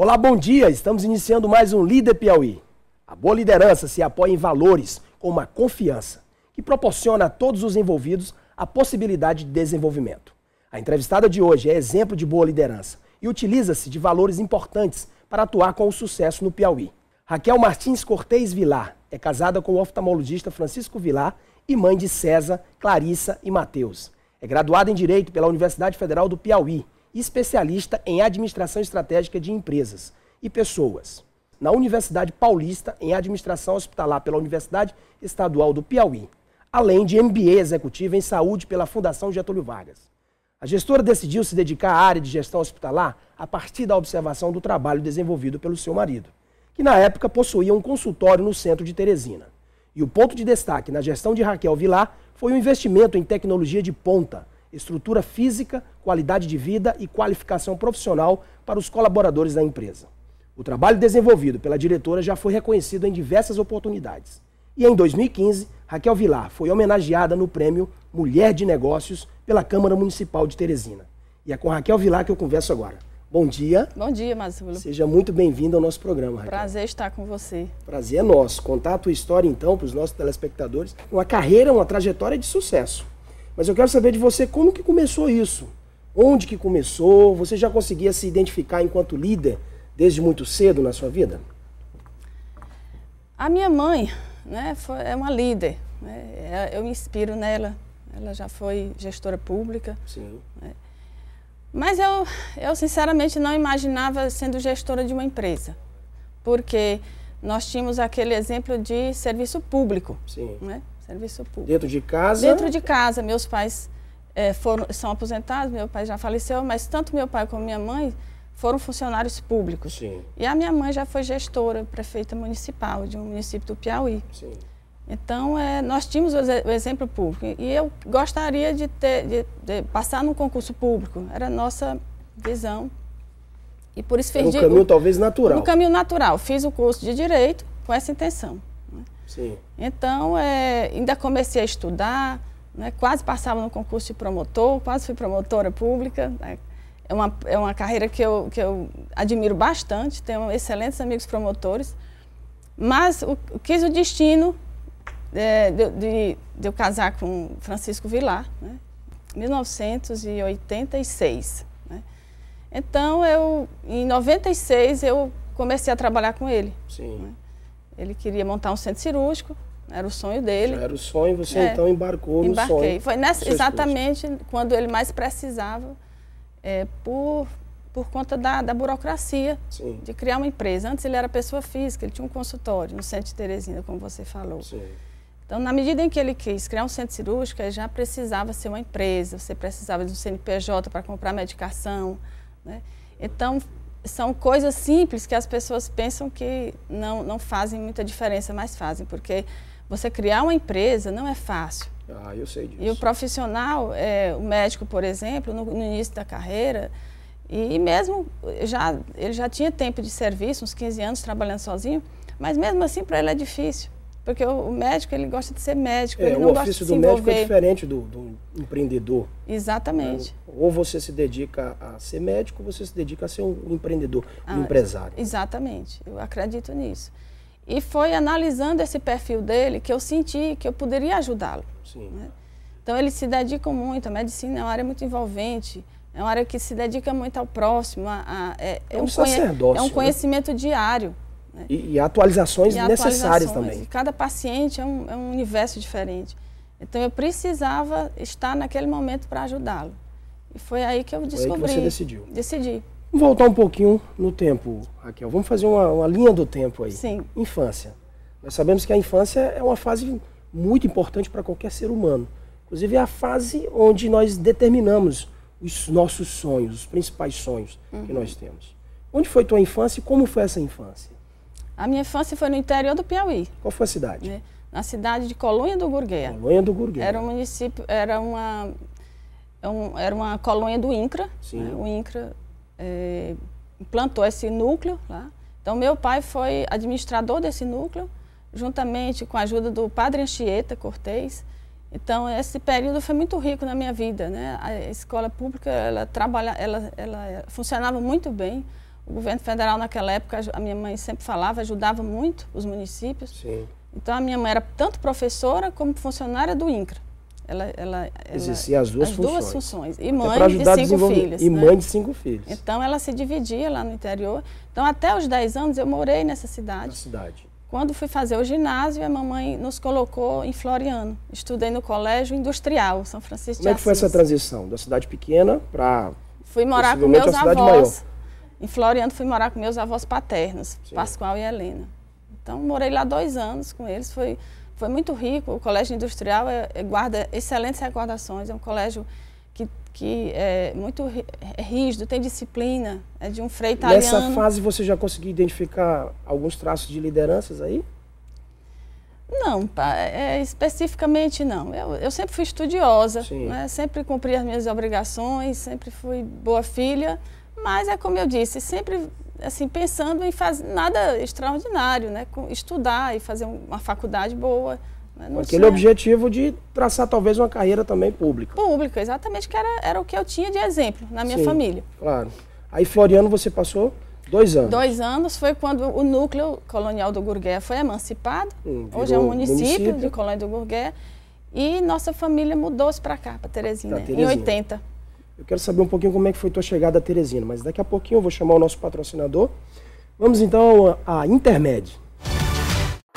Olá, bom dia! Estamos iniciando mais um Líder Piauí. A boa liderança se apoia em valores como a confiança, que proporciona a todos os envolvidos a possibilidade de desenvolvimento. A entrevistada de hoje é exemplo de boa liderança e utiliza-se de valores importantes para atuar com o sucesso no Piauí. Raquel Martins Cortez Vilar é casada com o oftalmologista Francisco Vilar e mãe de César, Clarissa e Mateus. É graduada em Direito pela Universidade Federal do Piauí especialista em administração estratégica de empresas e pessoas, na Universidade Paulista em administração hospitalar pela Universidade Estadual do Piauí, além de MBA executivo em saúde pela Fundação Getúlio Vargas. A gestora decidiu se dedicar à área de gestão hospitalar a partir da observação do trabalho desenvolvido pelo seu marido, que na época possuía um consultório no centro de Teresina. E o ponto de destaque na gestão de Raquel Vilar foi o investimento em tecnologia de ponta, estrutura física, qualidade de vida e qualificação profissional para os colaboradores da empresa. O trabalho desenvolvido pela diretora já foi reconhecido em diversas oportunidades. E em 2015, Raquel Vilar foi homenageada no prêmio Mulher de Negócios pela Câmara Municipal de Teresina. E é com Raquel Vilar que eu converso agora. Bom dia. Bom dia, Márcio. Seja muito bem-vindo ao nosso programa, Raquel. Prazer estar com você. Prazer é nosso. Contar a tua história, então, para os nossos telespectadores. Uma carreira, uma trajetória de sucesso. Mas eu quero saber de você como que começou isso. Onde que começou? Você já conseguia se identificar enquanto líder desde muito cedo na sua vida? A minha mãe né, foi, é uma líder. Né? Eu me inspiro nela. Ela já foi gestora pública. Sim. Né? Mas eu, eu, sinceramente, não imaginava sendo gestora de uma empresa. Porque nós tínhamos aquele exemplo de serviço público. Sim. Né? Serviço público. Dentro de casa? Dentro de casa. Meus pais é, foram, são aposentados, meu pai já faleceu, mas tanto meu pai como minha mãe foram funcionários públicos. Sim. E a minha mãe já foi gestora, prefeita municipal de um município do Piauí. Sim. Então, é, nós tínhamos o exemplo público. E eu gostaria de, ter, de, de passar num concurso público. Era a nossa visão. E por isso fiz... Era um caminho o, talvez natural. Um caminho natural. Fiz o curso de Direito com essa intenção. Então, é, ainda comecei a estudar, né, quase passava no concurso de promotor, quase fui promotora pública. Né? É, uma, é uma carreira que eu, que eu admiro bastante, tenho excelentes amigos promotores. Mas o, quis o destino é, de, de, de, eu casar com Francisco Vilar, né? 1986. Né? Então, eu, em 96, eu comecei a trabalhar com ele. Sim. Né? Ele queria montar um centro cirúrgico, era o sonho dele. Já era o sonho, você é, então embarcou no embarquei. sonho. Foi nessa, exatamente esposa. quando ele mais precisava, é, por, por conta da, da burocracia, Sim. de criar uma empresa. Antes ele era pessoa física, ele tinha um consultório no centro de Teresina, como você falou. Sim. Então, na medida em que ele quis criar um centro cirúrgico, ele já precisava ser uma empresa, você precisava de um CNPJ para comprar medicação. Né? Então, são coisas simples que as pessoas pensam que não, não fazem muita diferença, mas fazem, porque você criar uma empresa não é fácil. Ah, eu sei disso. E o profissional, é, o médico, por exemplo, no, no, início da carreira, e mesmo já, ele já tinha tempo de serviço, uns 15 anos trabalhando sozinho, mas mesmo assim para ele é difícil. Porque o médico, ele gosta de ser médico, é, ele não gosta de se envolver. O ofício do médico é diferente do, do empreendedor. Exatamente. Né? Ou você se dedica a ser médico, ou você se dedica a ser um empreendedor, um ah, empresário. Exatamente, eu acredito nisso. E foi analisando esse perfil dele que eu senti que eu poderia ajudá-lo. Né? Então, ele se dedica muito, a medicina é uma área muito envolvente, é uma área que se dedica muito ao próximo. A, a, é, é, é um, um é um né? conhecimento né? diário. Né? E, e, atualizações e necessárias atualizações. também. Cada paciente é um, é um universo diferente. Então eu precisava estar naquele momento para ajudá-lo. E foi aí que eu descobri. Foi aí que você decidiu. Decidi. Vamos voltar um pouquinho no tempo, Raquel. Vamos fazer uma, uma, linha do tempo aí. Sim. Infância. Nós sabemos que a infância é uma fase muito importante para qualquer ser humano. Inclusive é a fase onde nós determinamos os nossos sonhos, os principais sonhos uhum. que nós temos. Onde foi tua infância e como foi essa infância? A minha infância foi no interior do Piauí. Qual foi a cidade? Né? Na cidade de Colônia do Gurgueia. Colônia do Gurgueia. Era um município, era uma, é um, era uma colônia do INCRA. Sim. Né? O INCRA é, implantou esse núcleo lá. Então, meu pai foi administrador desse núcleo, juntamente com a ajuda do padre Anchieta Cortez. Então, esse período foi muito rico na minha vida, né? A escola pública, ela trabalha, ela, ela funcionava muito bem o governo federal naquela época, a minha mãe sempre falava, ajudava muito os municípios. Sim. Então a minha mãe era tanto professora como funcionária do INCRA. Ela, ela, as duas as funções. duas funções. E mãe de cinco filhos. E né? mãe de cinco filhos. Então ela se dividia lá no interior. Então até os 10 anos eu morei nessa cidade. Na cidade. Quando fui fazer o ginásio, a mamãe nos colocou em Floriano. Estudei no colégio industrial, São Francisco de Como é que foi essa transição da cidade pequena para fui morar com meus avós. Em Floriano fui morar com meus avós paternos, Sim. Pascoal e Helena. Então morei lá dois anos com eles, foi, foi muito rico. O colégio industrial é, é, guarda excelentes recordações, é um colégio que, que é muito é rígido, tem disciplina, é de um freio italiano. Nessa fase você já conseguiu identificar alguns traços de lideranças aí? Não, é, é, especificamente não. Eu, eu, sempre fui estudiosa, né? sempre cumpri as minhas obrigações, sempre fui boa filha, mas é como eu disse, sempre assim pensando em fazer nada extraordinário, né? Estudar e fazer uma faculdade boa. Né? Não Aquele tinha... objetivo de traçar talvez uma carreira também pública. Pública, exatamente, que era, era o que eu tinha de exemplo na minha Sim, família. Claro. Aí, Floriano, você passou Dois anos. Dois anos foi quando o núcleo colonial do Gurgué foi emancipado. Hum, Hoje é um município, município. de Colônia do Gurgué. E nossa família mudou-se para cá, para Terezinha, Teresina, em 80. Eu quero saber um pouquinho como é que foi tua chegada a Teresina, mas daqui a pouquinho eu vou chamar o nosso patrocinador. Vamos então à Intermed.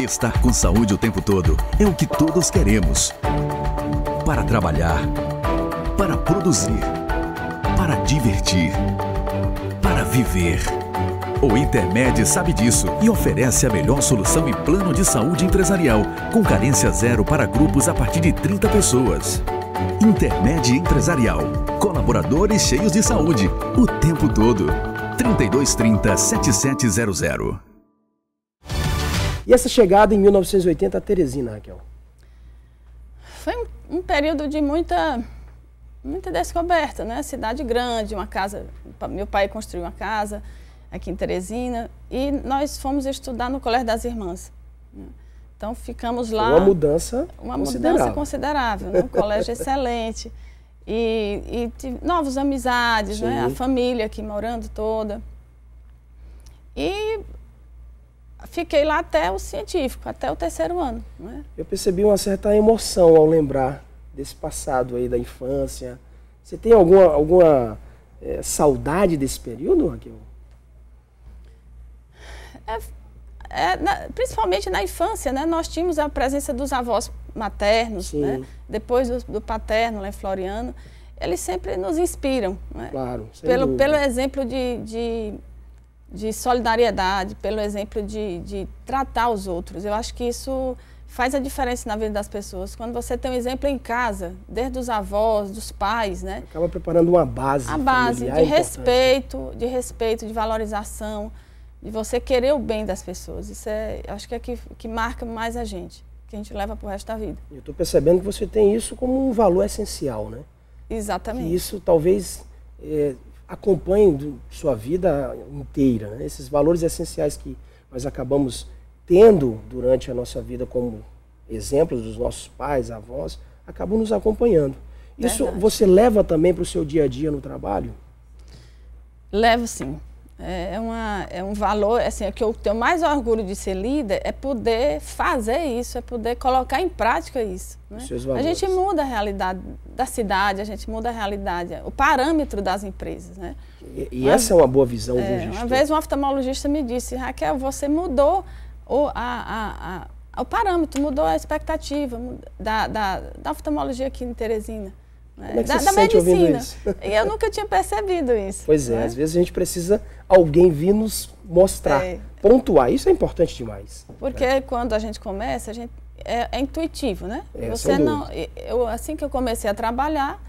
Estar com saúde o tempo todo é o que todos queremos. Para trabalhar, para produzir, para divertir, para viver. O Intermed sabe disso e oferece a melhor solução e plano de saúde empresarial, com carência zero para grupos a partir de 30 pessoas. Intermed Empresarial Colaboradores cheios de saúde, o tempo todo. 3230 7700. E essa chegada em 1980 a Teresina, Raquel? Foi um, um período de muita muita descoberta, né? Cidade grande, uma casa, meu pai construiu uma casa aqui em Teresina e nós fomos estudar no Colégio das Irmãs. Né? Então ficamos lá. Uma mudança. Uma considerável. mudança considerável, né? um colégio excelente. E, e novas amizades, né? A família aqui morando toda. E fiquei lá até o científico, até o terceiro ano. Né? Eu percebi uma certa emoção ao lembrar desse passado aí da infância. Você tem alguma, alguma é, saudade desse período, Raquel? É, é, na, principalmente na infância, né? Nós tínhamos a presença dos avós maternos, né? depois do, do, paterno, lá Floriano. Eles sempre nos inspiram, né? Claro, pelo, pelo exemplo de, de, de, solidariedade, pelo exemplo de, de tratar os outros. Eu acho que isso faz a diferença na vida das pessoas. Quando você tem um exemplo em casa, desde os avós, dos pais, né? Acaba preparando uma base. A base de é respeito, de respeito, de valorização e você querer o bem das pessoas. Isso é, acho que é que, que marca mais a gente, que a gente leva para o resto da vida. Eu estou percebendo que você tem isso como um valor essencial, né? Exatamente. Que isso talvez é, acompanhe sua vida inteira, né? Esses valores essenciais que nós acabamos tendo durante a nossa vida como exemplos dos nossos pais, avós, acabam nos acompanhando. Isso Verdade. você leva também para o seu dia a dia no trabalho? Levo sim. É, é, uma, é um valor, assim, é que eu tenho mais orgulho de ser líder é poder fazer isso, é poder colocar em prática isso. Né? A gente muda a realidade da cidade, a gente muda a realidade, o parâmetro das empresas. Né? E, e essa é uma boa visão é, de gestor. Uma vez um oftalmologista me disse, Raquel, você mudou o, a, a, a o parâmetro, mudou a expectativa da, da, da oftalmologia aqui em Teresina. Como é, é que da, você da se sente medicina. ouvindo isso? Eu nunca tinha percebido isso. Pois é, né? às vezes a gente precisa alguém vir nos mostrar, é. pontuar. Isso é importante demais. Porque né? quando a gente começa, a gente é, é intuitivo, né? É, você não, eu, assim que eu comecei a trabalhar,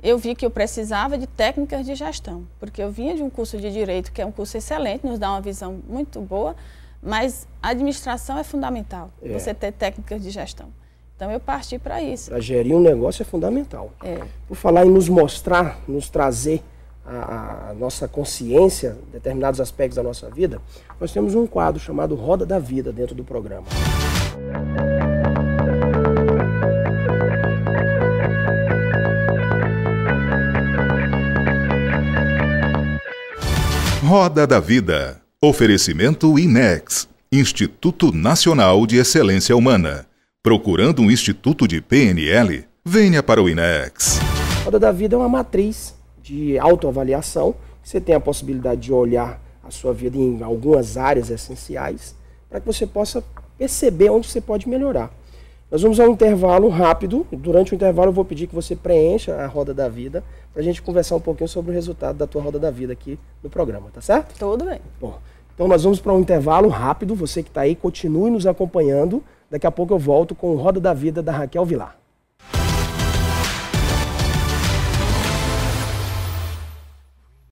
eu vi que eu precisava de técnicas de gestão, porque eu vinha de um curso de direito, que é um curso excelente, nos dá uma visão muito boa, mas a administração é fundamental, é. você ter técnicas de gestão. Então eu parti para isso. Para gerir um negócio é fundamental. É. Por falar em nos mostrar, nos trazer a, a, nossa consciência, determinados aspectos da nossa vida, nós temos um quadro chamado Roda da Vida dentro do programa. Roda da Vida. Oferecimento INEX, Instituto Nacional de Excelência Humana Procurando um instituto de PNL? Venha para o INEX. A roda da vida é uma matriz de autoavaliação. Você tem a possibilidade de olhar a sua vida em algumas áreas essenciais para que você possa perceber onde você pode melhorar. Nós vamos a um intervalo rápido. Durante o intervalo, eu vou pedir que você preencha a roda da vida para a gente conversar um pouquinho sobre o resultado da tua roda da vida aqui no programa, tá certo? Tudo bem. Bom, então nós vamos para um intervalo rápido. Você que está aí, continue nos acompanhando. Daqui a pouco eu volto com o Roda da Vida da Raquel Vilar.